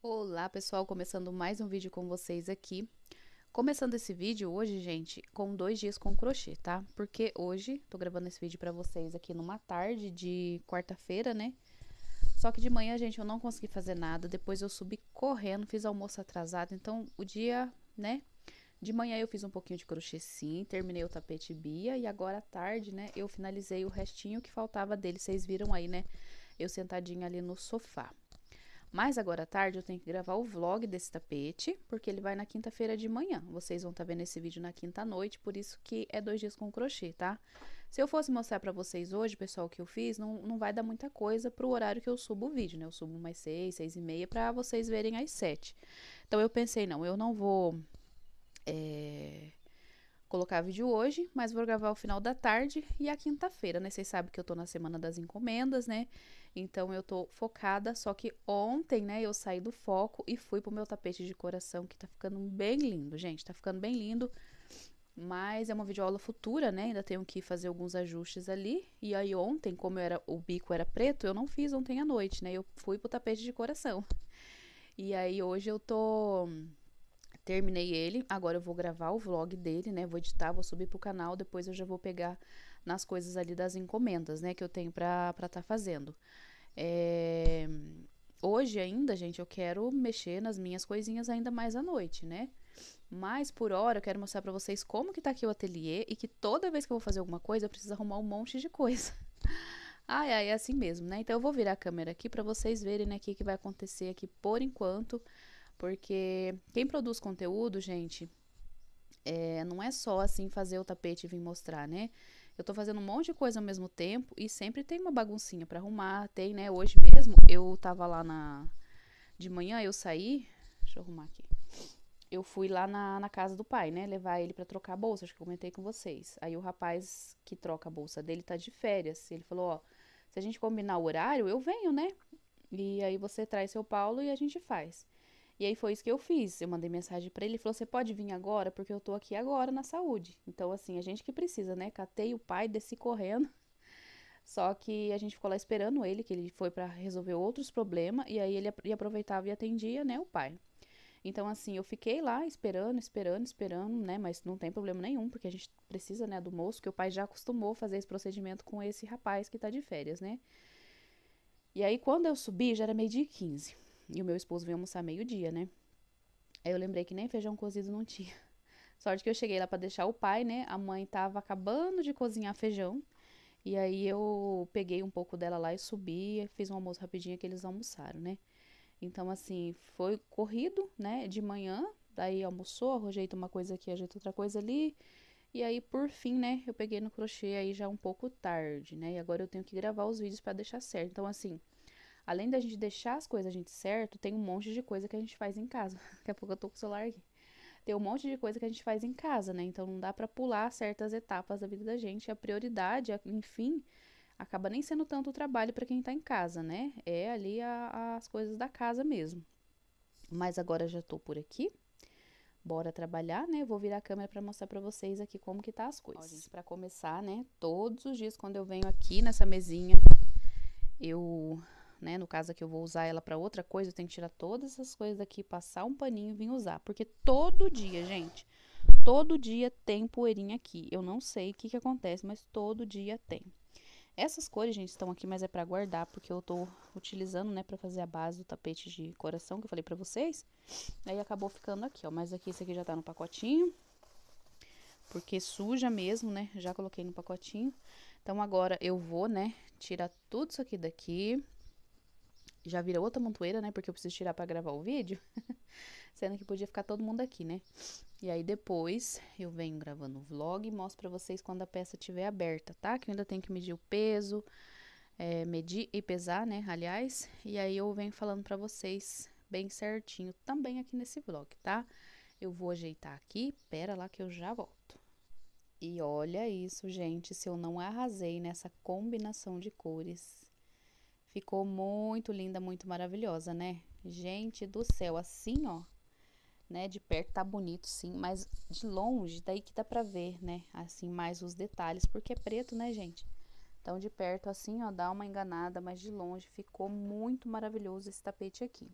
Olá pessoal, começando mais um vídeo com vocês aqui. Começando esse vídeo hoje, gente, com dois dias com crochê, tá? Porque hoje, tô gravando esse vídeo pra vocês aqui numa tarde de quarta-feira, né? Só que de manhã, gente, eu não consegui fazer nada, depois eu subi correndo, fiz almoço atrasado, então o dia, né? De manhã eu fiz um pouquinho de crochê sim, terminei o tapete bia e agora à tarde, né, eu finalizei o restinho que faltava dele, vocês viram aí, né? Eu sentadinha ali no sofá. Mas agora à tarde eu tenho que gravar o vlog desse tapete, porque ele vai na quinta-feira de manhã. Vocês vão estar tá vendo esse vídeo na quinta noite, por isso que é dois dias com crochê, tá? Se eu fosse mostrar pra vocês hoje, pessoal, o que eu fiz, não, não vai dar muita coisa pro horário que eu subo o vídeo, né? Eu subo mais seis, seis e meia, pra vocês verem às sete. Então eu pensei, não, eu não vou... É colocar vídeo hoje, mas vou gravar o final da tarde e a quinta-feira, né? Vocês sabem que eu tô na semana das encomendas, né? Então eu tô focada, só que ontem, né, eu saí do foco e fui pro meu tapete de coração, que tá ficando bem lindo, gente, tá ficando bem lindo. Mas é uma videoaula futura, né? Ainda tenho que fazer alguns ajustes ali. E aí ontem, como era o bico era preto, eu não fiz ontem à noite, né? Eu fui pro tapete de coração. E aí hoje eu tô terminei ele, agora eu vou gravar o vlog dele, né? Vou editar, vou subir pro canal, depois eu já vou pegar nas coisas ali das encomendas, né, que eu tenho pra estar tá fazendo. É... Hoje ainda, gente, eu quero mexer nas minhas coisinhas ainda mais à noite, né? Mas por hora eu quero mostrar para vocês como que tá aqui o ateliê e que toda vez que eu vou fazer alguma coisa eu preciso arrumar um monte de coisa. Ai, ai, é assim mesmo, né? Então eu vou virar a câmera aqui para vocês verem né, o que, que vai acontecer aqui por enquanto, porque quem produz conteúdo, gente, é, não é só assim fazer o tapete e vir mostrar, né? eu tô fazendo um monte de coisa ao mesmo tempo e sempre tem uma baguncinha para arrumar, tem, né? Hoje mesmo eu tava lá na de manhã, eu saí, deixa eu arrumar aqui. Eu fui lá na, na casa do pai, né? Levar ele para trocar a bolsa, acho que eu comentei com vocês. Aí o rapaz que troca a bolsa dele tá de férias. Ele falou: Ó, se a gente combinar o horário, eu venho, né? E aí você traz seu Paulo e a gente faz. E aí foi isso que eu fiz. Eu mandei mensagem para ele, ele falou: "Você pode vir agora, porque eu tô aqui agora na saúde". Então assim, a gente que precisa, né? Catei o pai, desci correndo. Só que a gente ficou lá esperando ele, que ele foi para resolver outros problemas e aí ele aproveitava e atendia, né, o pai. Então, assim, eu fiquei lá esperando, esperando, esperando, né? Mas não tem problema nenhum, porque a gente precisa, né, do moço, que o pai já acostumou fazer esse procedimento com esse rapaz que tá de férias, né? E aí, quando eu subi, já era meio-dia e 15. E o meu esposo veio almoçar meio-dia, né? Aí eu lembrei que nem feijão cozido não tinha. Sorte que eu cheguei lá para deixar o pai, né? A mãe tava acabando de cozinhar feijão. E aí eu peguei um pouco dela lá e subi, fiz um almoço rapidinho que eles almoçaram, né? Então assim, foi corrido, né, de manhã, daí almoçou, ajeita uma coisa aqui, ajeita outra coisa ali. E aí por fim, né, eu peguei no crochê aí já um pouco tarde, né? E agora eu tenho que gravar os vídeos para deixar certo. Então assim, além da gente deixar as coisas a gente certo, tem um monte de coisa que a gente faz em casa. Daqui a pouco eu tô com o celular aqui. Tem um monte de coisa que a gente faz em casa, né? Então não dá para pular certas etapas da vida da gente. A prioridade, enfim, acaba nem sendo tanto o trabalho para quem tá em casa, né? É ali a, as coisas da casa mesmo. Mas agora já tô por aqui. Bora trabalhar, né? Vou virar a câmera para mostrar para vocês aqui como que tá as coisas. para começar, né? Todos os dias quando eu venho aqui nessa mesinha, eu né? No caso aqui eu vou usar ela para outra coisa, eu tenho que tirar todas essas coisas daqui, passar um paninho e vir usar. Porque todo dia, gente, todo dia tem poeirinha aqui. Eu não sei o que que acontece, mas todo dia tem. Essas cores, gente, estão aqui, mas é para guardar, porque eu tô utilizando, né, para fazer a base do tapete de coração que eu falei para vocês. Aí acabou ficando aqui, ó, mas aqui esse aqui já tá no pacotinho. Porque suja mesmo, né? Já coloquei no pacotinho. Então agora eu vou, né, tirar tudo isso aqui daqui já vira outra montoeira, né? Porque eu preciso tirar para gravar o vídeo. Sendo que podia ficar todo mundo aqui, né? E aí depois eu venho gravando o vlog e mostro pra vocês quando a peça estiver aberta, tá? Que eu ainda tenho que medir o peso, é, medir e pesar, né? Aliás, e aí eu venho falando pra vocês bem certinho também aqui nesse vlog, tá? Eu vou ajeitar aqui, pera lá que eu já volto. E olha isso, gente, se eu não arrasei nessa combinação de cores Ficou muito linda, muito maravilhosa, né? Gente do céu, assim, ó, né? De perto tá bonito, sim, mas de longe, daí que dá pra ver, né? Assim, mais os detalhes, porque é preto, né, gente? Então, de perto, assim, ó, dá uma enganada, mas de longe ficou muito maravilhoso esse tapete aqui.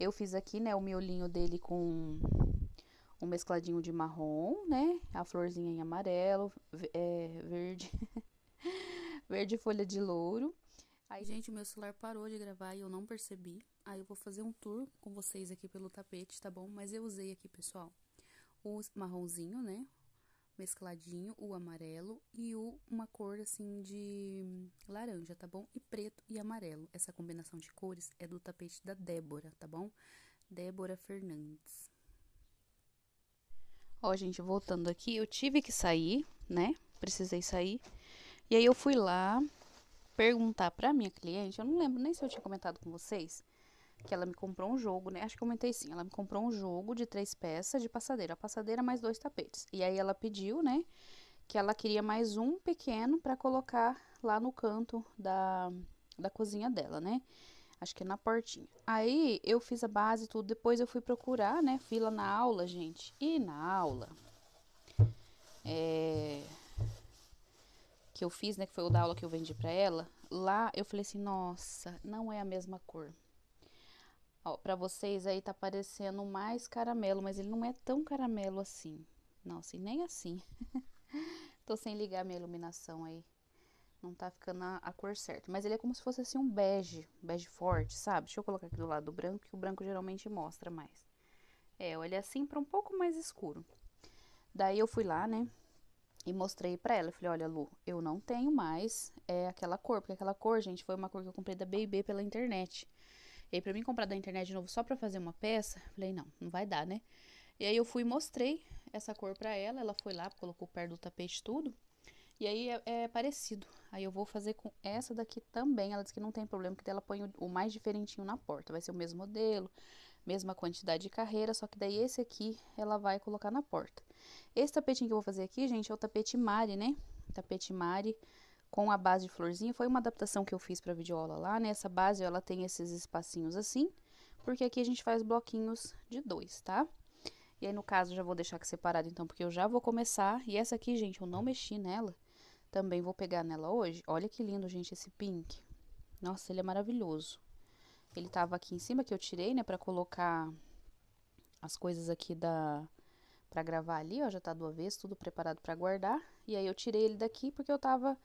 Eu fiz aqui, né, o miolinho dele com um mescladinho de marrom, né? A florzinha em amarelo, é, verde, verde folha de louro. Aí, gente, meu celular parou de gravar e eu não percebi. Aí eu vou fazer um tour com vocês aqui pelo tapete, tá bom? Mas eu usei aqui, pessoal, o marronzinho, né? Mescladinho, o amarelo e o, uma cor, assim, de laranja, tá bom? E preto e amarelo. Essa combinação de cores é do tapete da Débora, tá bom? Débora Fernandes. Ó, gente, voltando aqui, eu tive que sair, né? Precisei sair. E aí eu fui lá, perguntar pra minha cliente, eu não lembro nem se eu tinha comentado com vocês, que ela me comprou um jogo, né? Acho que eu comentei sim. Ela me comprou um jogo de três peças de passadeira. A passadeira mais dois tapetes. E aí ela pediu, né? Que ela queria mais um pequeno para colocar lá no canto da, da cozinha dela, né? Acho que é na portinha. Aí eu fiz a base e tudo. Depois eu fui procurar, né? Fila na aula, gente. E na aula. É que eu fiz, né, que foi o da aula que eu vendi para ela, lá eu falei assim, nossa, não é a mesma cor. Ó, pra vocês aí tá parecendo mais caramelo, mas ele não é tão caramelo assim. Nossa, e nem assim. Tô sem ligar minha iluminação aí. Não tá ficando a, a, cor certa. Mas ele é como se fosse assim um bege, bege forte, sabe? Deixa eu colocar aqui do lado do branco, que o branco geralmente mostra mais. É, ele é assim pra um pouco mais escuro. Daí eu fui lá, né? E mostrei para ela, falei, olha, Lu, eu não tenho mais é, aquela cor, porque aquela cor, gente, foi uma cor que eu comprei da B&B pela internet. E aí, pra mim comprar da internet de novo só pra fazer uma peça, falei, não, não vai dar, né? E aí eu fui e mostrei essa cor pra ela, ela foi lá, colocou perto do tapete tudo, e aí é, é, parecido. Aí eu vou fazer com essa daqui também, ela disse que não tem problema, que dela põe o, o mais diferentinho na porta, vai ser o mesmo modelo, mesma quantidade de carreira, só que daí esse aqui ela vai colocar na porta. Esse tapetinho que eu vou fazer aqui, gente, é o tapete Mari, né? Tapete Mari com a base de florzinha, foi uma adaptação que eu fiz pra videoaula lá, né? Essa base, ela tem esses espacinhos assim, porque aqui a gente faz bloquinhos de dois, tá? E aí, no caso, já vou deixar aqui separado, então, porque eu já vou começar. E essa aqui, gente, eu não mexi nela. Também vou pegar nela hoje. Olha que lindo, gente, esse pink. Nossa, ele é maravilhoso. Ele tava aqui em cima que eu tirei, né, para colocar as coisas aqui da para gravar ali, ó, já tá do avesso, tudo preparado para guardar. E aí eu tirei ele daqui porque eu tava,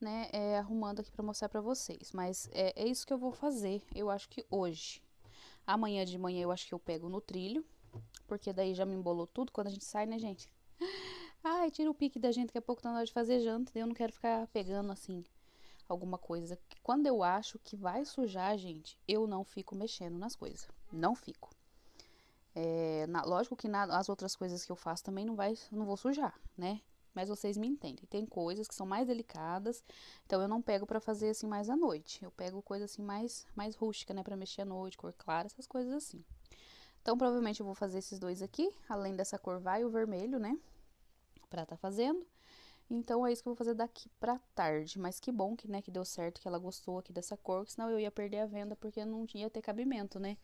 né, é, arrumando aqui para mostrar para vocês. Mas é, é isso que eu vou fazer, eu acho que hoje. Amanhã de manhã eu acho que eu pego no trilho, porque daí já me embolou tudo quando a gente sai, né, gente? Ai, tira o pique da gente, daqui a pouco tá na hora de fazer janta, eu não quero ficar pegando assim alguma coisa. Quando eu acho que vai sujar, gente, eu não fico mexendo nas coisas. Não fico. É, na, lógico que na, as outras coisas que eu faço também não vai, não vou sujar, né? Mas vocês me entendem. Tem coisas que são mais delicadas, então eu não pego para fazer assim mais à noite. Eu pego coisa assim mais mais rústica, né, para mexer à noite, cor clara, essas coisas assim. Então provavelmente eu vou fazer esses dois aqui, além dessa cor vai o vermelho, né? Para tá fazendo. Então é isso que eu vou fazer daqui pra tarde. Mas que bom que, né, que deu certo, que ela gostou aqui dessa cor, que senão eu ia perder a venda porque não ia ter cabimento, né?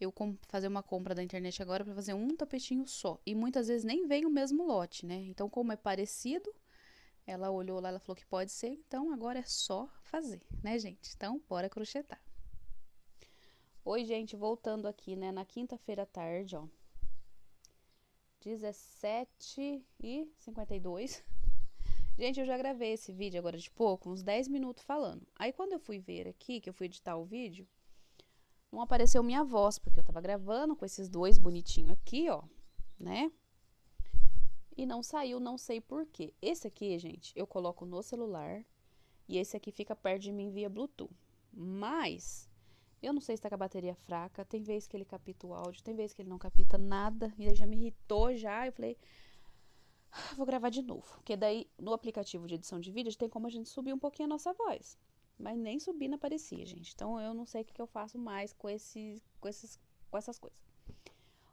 Eu fazer uma compra da internet agora para fazer um tapetinho só. E muitas vezes nem vem o mesmo lote, né? Então, como é parecido, ela olhou lá, ela falou que pode ser, então agora é só fazer, né, gente? Então, bora crochetar. Oi, gente, voltando aqui, né, na quinta-feira à tarde, ó. 17 e 52. Gente, eu já gravei esse vídeo agora de pouco, uns 10 minutos falando. Aí quando eu fui ver aqui, que eu fui editar o vídeo, não apareceu minha voz, porque eu tava gravando com esses dois bonitinhos aqui, ó, né? E não saiu, não sei porquê. Esse aqui, gente, eu coloco no celular e esse aqui fica perto de mim via Bluetooth. Mas, eu não sei se tá com a bateria fraca, tem vez que ele capta o áudio, tem vez que ele não capta nada, e aí já me irritou já, eu falei... Ah, vou gravar de novo, porque daí no aplicativo de edição de vídeo tem como a gente subir um pouquinho a nossa voz. Mas nem subir não aparecia, gente. Então eu não sei o que, eu faço mais com, esse, com, esses, com essas coisas.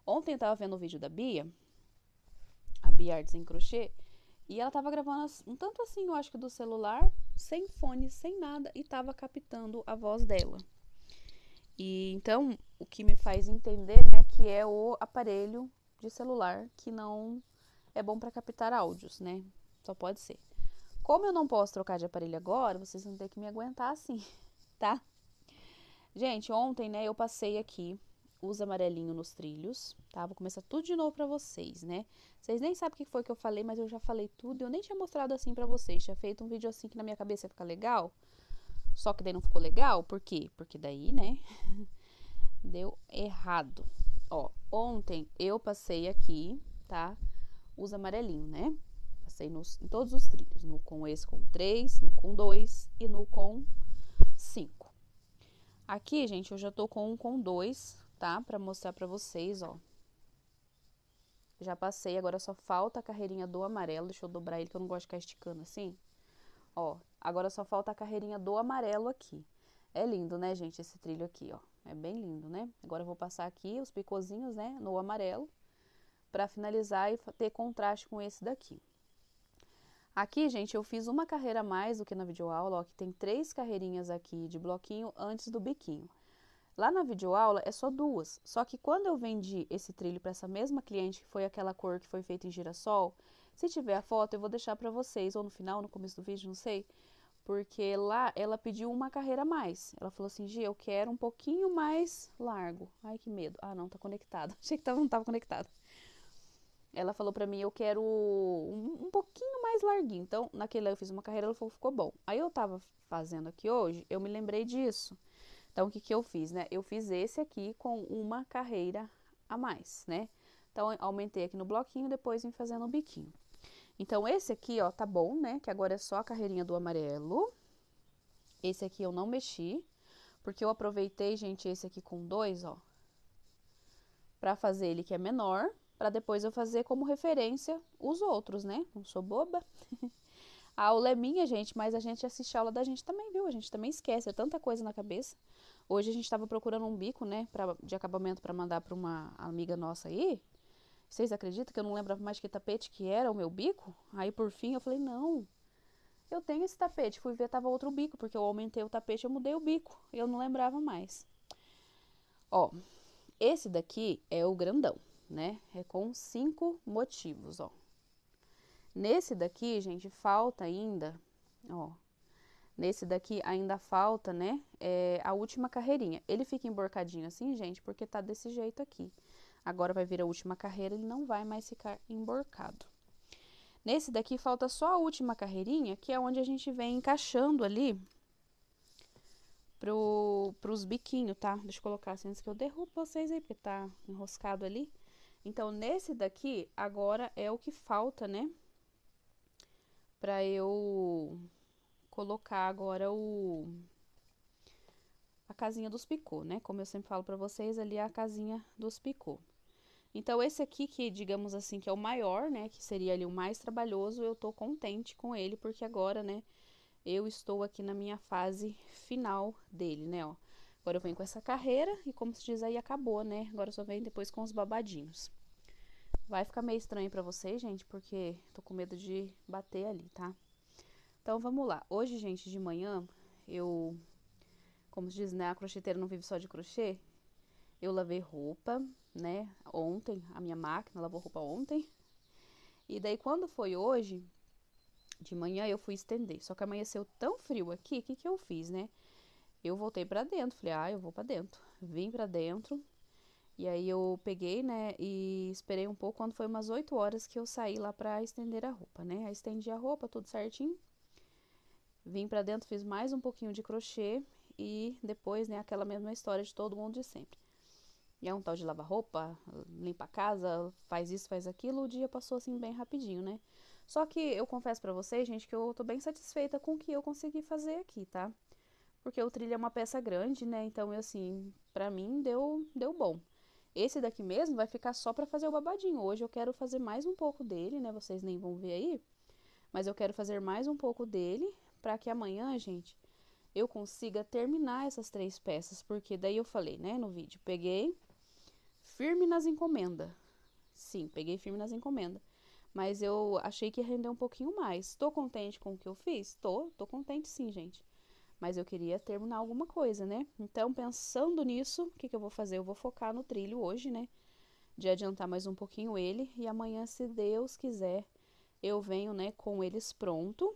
Ontem eu tava vendo o vídeo da Bia, a Bia Arts em Crochê, e ela tava gravando um tanto assim, eu acho que do celular, sem fone, sem nada, e tava captando a voz dela. E então, o que me faz entender, né, que é o aparelho de celular que não é bom para captar áudios, né? Só pode ser. Como eu não posso trocar de aparelho agora, vocês vão ter que me aguentar assim, tá? Gente, ontem, né, eu passei aqui os amarelinhos nos trilhos, tá? Vou começar tudo de novo pra vocês, né? Vocês nem sabem o que foi que eu falei, mas eu já falei tudo. Eu nem tinha mostrado assim pra vocês. Tinha feito um vídeo assim que na minha cabeça ia ficar legal. Só que daí não ficou legal. Por quê? Porque daí, né? Deu errado. Ó, ontem eu passei aqui, tá? os amarelinhos, né? Passei nos, em todos os trilhos, no com esse com 3, no com 2 e no com 5. Aqui, gente, eu já tô com um com 2, tá? Pra mostrar pra vocês, ó. Já passei, agora só falta a carreirinha do amarelo. Deixa eu dobrar ele, que eu não gosto de ficar esticando assim. Ó, agora só falta a carreirinha do amarelo aqui. É lindo, né, gente, esse trilho aqui, ó. É bem lindo, né? Agora eu vou passar aqui os picôzinhos, né, no amarelo para finalizar e ter contraste com esse daqui. Aqui, gente, eu fiz uma carreira a mais do que na videoaula, ó, que tem três carreirinhas aqui de bloquinho antes do biquinho. Lá na videoaula é só duas, só que quando eu vendi esse trilho para essa mesma cliente, que foi aquela cor que foi feita em girassol, se tiver a foto eu vou deixar para vocês, ou no final, no começo do vídeo, não sei, porque lá ela pediu uma carreira a mais. Ela falou assim, Gia, eu quero um pouquinho mais largo. Ai, que medo. Ah, não, tá conectado. Achei que não tava conectado ela falou pra mim, eu quero um, um, pouquinho mais larguinho. Então, naquele eu fiz uma carreira, ela falou, ficou bom. Aí eu tava fazendo aqui hoje, eu me lembrei disso. Então, o que que eu fiz, né? Eu fiz esse aqui com uma carreira a mais, né? Então, aumentei aqui no bloquinho, depois vim fazendo o biquinho. Então, esse aqui, ó, tá bom, né? Que agora é só a carreirinha do amarelo. Esse aqui eu não mexi, porque eu aproveitei, gente, esse aqui com dois, ó. Pra fazer ele que é menor, para depois eu fazer como referência os outros, né? Não sou boba. a aula é minha, gente, mas a gente assiste a aula da gente também, viu? A gente também esquece, é tanta coisa na cabeça. Hoje a gente estava procurando um bico, né, pra, de acabamento para mandar para uma amiga nossa aí. Vocês acreditam que eu não lembrava mais que tapete que era o meu bico? Aí por fim eu falei: "Não, eu tenho esse tapete. Fui ver, tava outro bico, porque eu aumentei o tapete, eu mudei o bico. Eu não lembrava mais. Ó, esse daqui é o grandão né? É com cinco motivos, ó. Nesse daqui, gente, falta ainda, ó. Nesse daqui ainda falta, né, é, a última carreirinha. Ele fica emborcadinho assim, gente, porque tá desse jeito aqui. Agora vai vir a última carreira, ele não vai mais ficar emborcado. Nesse daqui falta só a última carreirinha, que é onde a gente vem encaixando ali pro, pros biquinhos, tá? Deixa eu colocar assim antes que eu derrubo vocês aí, porque tá enroscado ali. Então, nesse daqui, agora é o que falta, né? Pra eu colocar agora o... A casinha dos picô, né? Como eu sempre falo pra vocês, ali é a casinha dos picô. Então, esse aqui que, digamos assim, que é o maior, né? Que seria ali o mais trabalhoso, eu tô contente com ele, porque agora, né? Eu estou aqui na minha fase final dele, né? Ó, Agora eu venho com essa carreira e, como se diz aí, acabou, né? Agora só vem depois com os babadinhos. Vai ficar meio estranho pra vocês, gente, porque tô com medo de bater ali, tá? Então, vamos lá. Hoje, gente, de manhã, eu... Como se diz, né? A crocheteira não vive só de crochê. Eu lavei roupa, né? Ontem, a minha máquina lavou roupa ontem. E daí, quando foi hoje, de manhã, eu fui estender. Só que amanheceu tão frio aqui, o que, que eu fiz, né? eu voltei para dentro, falei, ah, eu vou para dentro. Vim para dentro. E aí eu peguei, né, e esperei um pouco, quando foi umas 8 horas que eu saí lá para estender a roupa, né? Aí estendi a roupa, tudo certinho. Vim para dentro, fiz mais um pouquinho de crochê e depois, né, aquela mesma história de todo mundo de sempre. E é um tal de lavar roupa, limpa a casa, faz isso, faz aquilo, o dia passou assim bem rapidinho, né? Só que eu confesso para vocês, gente, que eu tô bem satisfeita com o que eu consegui fazer aqui, tá? porque o trilho é uma peça grande, né? Então, eu, assim, para mim deu, deu bom. Esse daqui mesmo vai ficar só para fazer o babadinho. Hoje eu quero fazer mais um pouco dele, né? Vocês nem vão ver aí. Mas eu quero fazer mais um pouco dele para que amanhã, gente, eu consiga terminar essas três peças. Porque daí eu falei, né, no vídeo, peguei firme nas encomendas. Sim, peguei firme nas encomendas. Mas eu achei que ia render um pouquinho mais. Tô contente com o que eu fiz? Tô, tô contente sim, gente mas eu queria terminar alguma coisa, né? Então, pensando nisso, o que, que eu vou fazer? Eu vou focar no trilho hoje, né? De adiantar mais um pouquinho ele, e amanhã, se Deus quiser, eu venho, né, com eles pronto.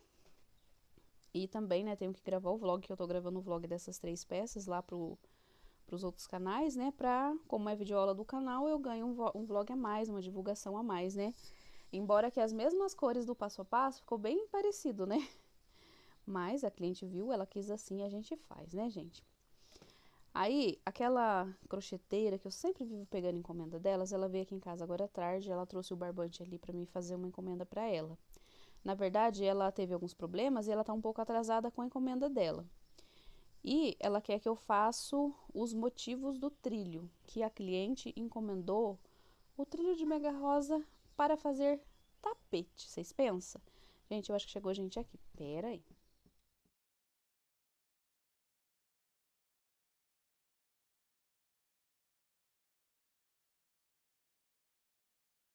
E também, né, tenho que gravar o vlog, que eu tô gravando o vlog dessas três peças lá pro, pros outros canais, né, pra, como é videoaula do canal, eu ganho um, um vlog a mais, uma divulgação a mais, né. Embora que as mesmas cores do passo a passo, ficou bem parecido, né? Mas a cliente viu, ela quis assim, a gente faz, né, gente? Aí, aquela crocheteira que eu sempre vivo pegando encomenda delas, ela veio aqui em casa agora à tarde, ela trouxe o barbante ali para mim fazer uma encomenda para ela. Na verdade, ela teve alguns problemas e ela tá um pouco atrasada com a encomenda dela. E ela quer que eu faça os motivos do trilho, que a cliente encomendou o trilho de mega rosa para fazer tapete, vocês pensam? Gente, eu acho que chegou gente aqui. Pera aí.